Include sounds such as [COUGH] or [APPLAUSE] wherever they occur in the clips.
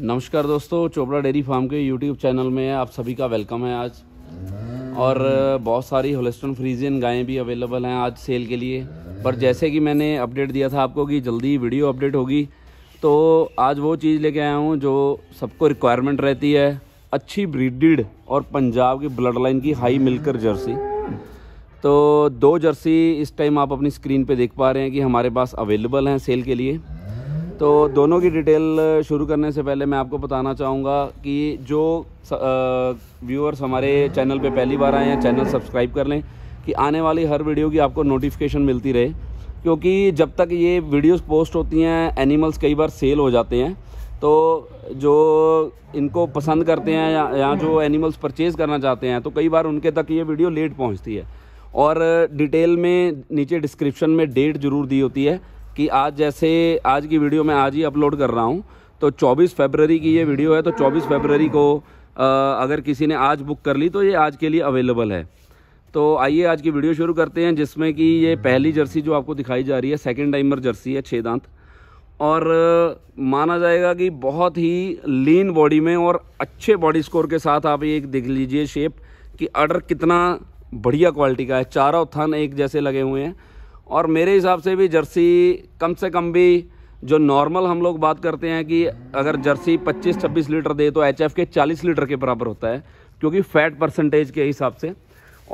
नमस्कार दोस्तों Chopra dairy farm के यूट्यूब चैनल में आप सभी का वेलकम है आज और बहुत सारी होलेस्टन फ्रीजियन गायें भी अवेलेबल हैं आज सेल के लिए पर जैसे कि मैंने अपडेट दिया था आपको कि जल्दी वीडियो अपडेट होगी तो आज वो चीज़ लेके आया हूँ जो सबको रिक्वायरमेंट रहती है अच्छी ब्रीडिड और पंजाब की ब्लड लाइन की हाई मिलकर जर्सी तो दो जर्सी इस टाइम आप अपनी स्क्रीन पे देख पा रहे हैं कि हमारे पास अवेलेबल हैं सेल के लिए तो दोनों की डिटेल शुरू करने से पहले मैं आपको बताना चाहूँगा कि जो व्यूअर्स हमारे चैनल पे पहली बार आए हैं चैनल सब्सक्राइब कर लें कि आने वाली हर वीडियो की आपको नोटिफिकेशन मिलती रहे क्योंकि जब तक ये वीडियोस पोस्ट होती हैं एनिमल्स कई बार सेल हो जाते हैं तो जो इनको पसंद करते हैं या, या जो एनिमल्स परचेज़ करना चाहते हैं तो कई बार उनके तक ये वीडियो लेट पहुँचती है और डिटेल में नीचे डिस्क्रिप्शन में डेट ज़रूर दी होती है कि आज जैसे आज की वीडियो मैं आज ही अपलोड कर रहा हूँ तो 24 फरवरी की ये वीडियो है तो 24 फरवरी को आ, अगर किसी ने आज बुक कर ली तो ये आज के लिए अवेलेबल है तो आइए आज की वीडियो शुरू करते हैं जिसमें कि ये पहली जर्सी जो आपको दिखाई जा रही है सेकेंड टाइमर जर्सी है छः दांत और माना जाएगा कि बहुत ही लीन बॉडी में और अच्छे बॉडी स्कोर के साथ आप एक देख लीजिए शेप कि अडर कितना बढ़िया क्वालिटी का है चारों थन एक जैसे लगे हुए हैं और मेरे हिसाब से भी जर्सी कम से कम भी जो नॉर्मल हम लोग बात करते हैं कि अगर जर्सी 25-26 लीटर दे तो एच के 40 लीटर के बराबर होता है क्योंकि फैट परसेंटेज के हिसाब से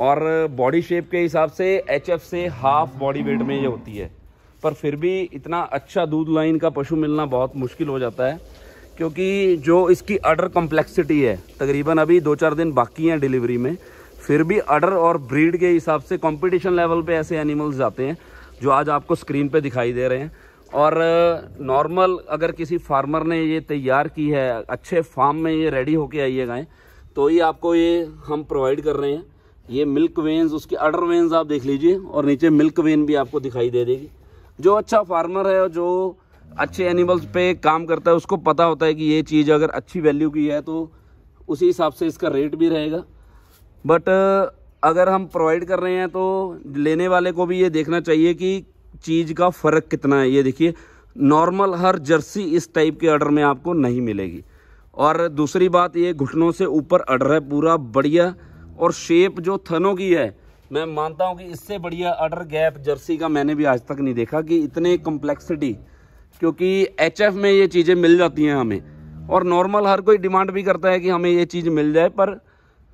और बॉडी शेप के हिसाब से एच से हाफ बॉडी वेट में ये होती है पर फिर भी इतना अच्छा दूध लाइन का पशु मिलना बहुत मुश्किल हो जाता है क्योंकि जो इसकी अडर कम्प्लेक्सिटी है तकरीबन अभी दो चार दिन बाकी हैं डिलीवरी में फिर भी अडर और ब्रीड के हिसाब से कंपटीशन लेवल पे ऐसे एनिमल्स आते हैं जो आज आपको स्क्रीन पे दिखाई दे रहे हैं और नॉर्मल अगर किसी फार्मर ने ये तैयार की है अच्छे फार्म में ये रेडी होके आई है गाय तो ये आपको ये हम प्रोवाइड कर रहे हैं ये मिल्क वेन्स उसके अडर वेन्स आप देख लीजिए और नीचे मिल्क वेन भी आपको दिखाई दे देगी जो अच्छा फार्मर है जो अच्छे एनिमल्स पे काम करता है उसको पता होता है कि ये चीज़ अगर अच्छी वैल्यू की है तो उसी हिसाब से इसका रेट भी रहेगा बट uh, अगर हम प्रोवाइड कर रहे हैं तो लेने वाले को भी ये देखना चाहिए कि चीज़ का फ़र्क कितना है ये देखिए नॉर्मल हर जर्सी इस टाइप के आर्डर में आपको नहीं मिलेगी और दूसरी बात ये घुटनों से ऊपर अडर है पूरा बढ़िया और शेप जो थनों की है मैं मानता हूँ कि इससे बढ़िया अडर गैप जर्सी का मैंने भी आज तक नहीं देखा कि इतने कम्प्लेक्सिटी क्योंकि एच में ये चीज़ें मिल जाती हैं हमें और नॉर्मल हर कोई डिमांड भी करता है कि हमें ये चीज़ मिल जाए पर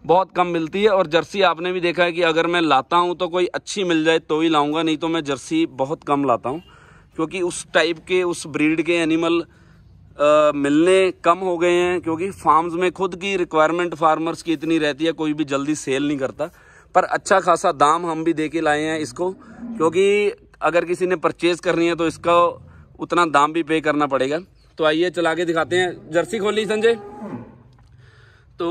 बहुत कम मिलती है और जर्सी आपने भी देखा है कि अगर मैं लाता हूँ तो कोई अच्छी मिल जाए तो ही लाऊंगा नहीं तो मैं जर्सी बहुत कम लाता हूँ क्योंकि उस टाइप के उस ब्रीड के एनिमल आ, मिलने कम हो गए हैं क्योंकि फार्म्स में खुद की रिक्वायरमेंट फार्मर्स की इतनी रहती है कोई भी जल्दी सेल नहीं करता पर अच्छा खासा दाम हम भी दे के लाए हैं इसको क्योंकि अगर किसी ने परचेज़ करनी है तो इसका उतना दाम भी पे करना पड़ेगा तो आइए चला के दिखाते हैं जर्सी खोली संजय तो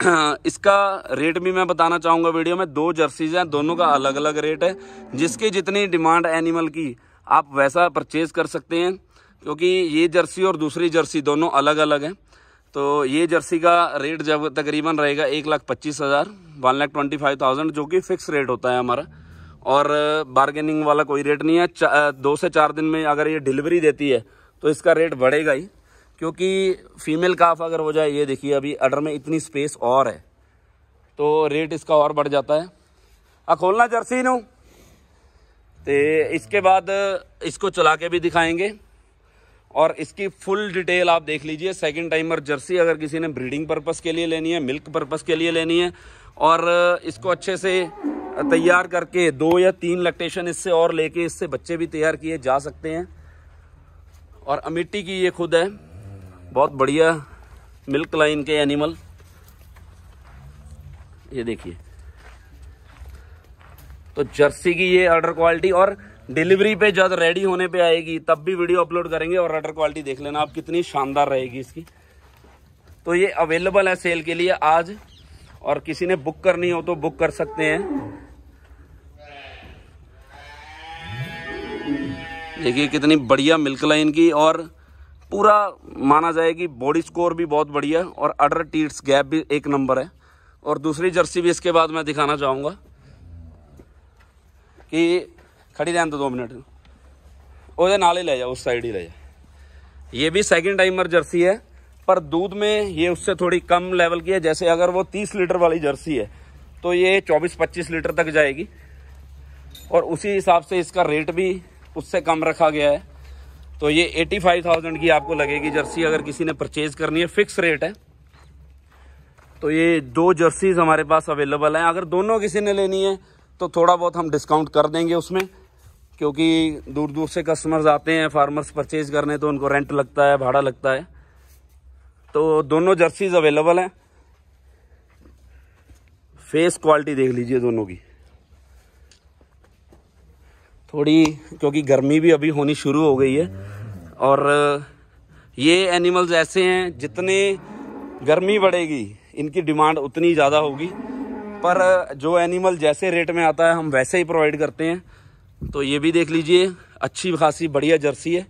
[CLEARS THROAT] इसका रेट भी मैं बताना चाहूँगा वीडियो में दो जर्सीज हैं दोनों का अलग अलग रेट है जिसकी जितनी डिमांड एनिमल की आप वैसा परचेज कर सकते हैं क्योंकि ये जर्सी और दूसरी जर्सी दोनों अलग अलग हैं तो ये जर्सी का रेट जब तकरीबन रहेगा एक लाख पच्चीस हज़ार one lakh twenty five thousand जो कि फ़िक्स रेट होता है हमारा और बार्गेनिंग वाला कोई रेट नहीं है दो से चार दिन में अगर ये डिलीवरी देती है तो इसका रेट बढ़ेगा ही क्योंकि फीमेल काफ अगर हो जाए ये देखिए अभी अडर में इतनी स्पेस और है तो रेट इसका और बढ़ जाता है खोलना जर्सी नू तो इसके बाद इसको चला के भी दिखाएंगे और इसकी फुल डिटेल आप देख लीजिए सेकंड टाइमर जर्सी अगर किसी ने ब्रीडिंग पर्पस के लिए लेनी है मिल्क पर्पस के लिए लेनी है और इसको अच्छे से तैयार करके दो या तीन लक्टेशन इससे और लेके इससे बच्चे भी तैयार किए जा सकते हैं और अमिट्टी की ये खुद है बहुत बढ़िया मिल्क लाइन के एनिमल ये देखिए तो जर्सी की ये ऑर्डर क्वालिटी और डिलीवरी पे जब रेडी होने पे आएगी तब भी वीडियो अपलोड करेंगे और ऑर्डर क्वालिटी देख लेना आप कितनी शानदार रहेगी इसकी तो ये अवेलेबल है सेल के लिए आज और किसी ने बुक करनी हो तो बुक कर सकते हैं देखिए कितनी बढ़िया मिल्क लाइन की और पूरा माना जाएगी बॉडी स्कोर भी बहुत बढ़िया और अडर टीट्स गैप भी एक नंबर है और दूसरी जर्सी भी इसके बाद मैं दिखाना चाहूँगा कि खड़ी रहने दो दो मिनट और नाल ही ले जाओ उस साइड ही ले जाओ ये भी सेकेंड टाइमर जर्सी है पर दूध में ये उससे थोड़ी कम लेवल की है जैसे अगर वो 30 लीटर वाली जर्सी है तो ये 24-25 लीटर तक जाएगी और उसी हिसाब से इसका रेट भी उससे कम रखा गया है तो ये एटी फाइव थाउजेंड की आपको लगेगी जर्सी अगर किसी ने परचेज करनी है फिक्स रेट है तो ये दो जर्सीज हमारे पास अवेलेबल हैं अगर दोनों किसी ने लेनी है तो थोड़ा बहुत हम डिस्काउंट कर देंगे उसमें क्योंकि दूर दूर से कस्टमर्स आते हैं फार्मर्स परचेज करने तो उनको रेंट लगता है भाड़ा लगता है तो दोनों जर्सीज अवेलेबल हैं फेस क्वालिटी देख लीजिए दोनों की थोड़ी क्योंकि गर्मी भी अभी होनी शुरू हो गई है और ये एनिमल्स ऐसे हैं जितने गर्मी बढ़ेगी इनकी डिमांड उतनी ज़्यादा होगी पर जो एनिमल जैसे रेट में आता है हम वैसे ही प्रोवाइड करते हैं तो ये भी देख लीजिए अच्छी खासी बढ़िया जर्सी है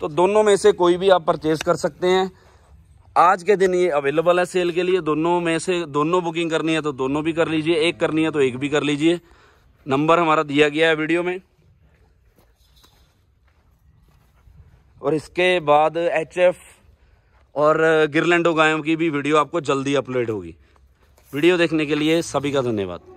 तो दोनों में से कोई भी आप परचेज़ कर सकते हैं आज के दिन ये अवेलेबल है सेल के लिए दोनों में से दोनों बुकिंग करनी है तो दोनों भी कर लीजिए एक करनी है तो एक भी कर लीजिए नंबर हमारा दिया गया है वीडियो में और इसके बाद एच और गिरलैंडो गायों की भी वीडियो आपको जल्दी अपलोड होगी वीडियो देखने के लिए सभी का धन्यवाद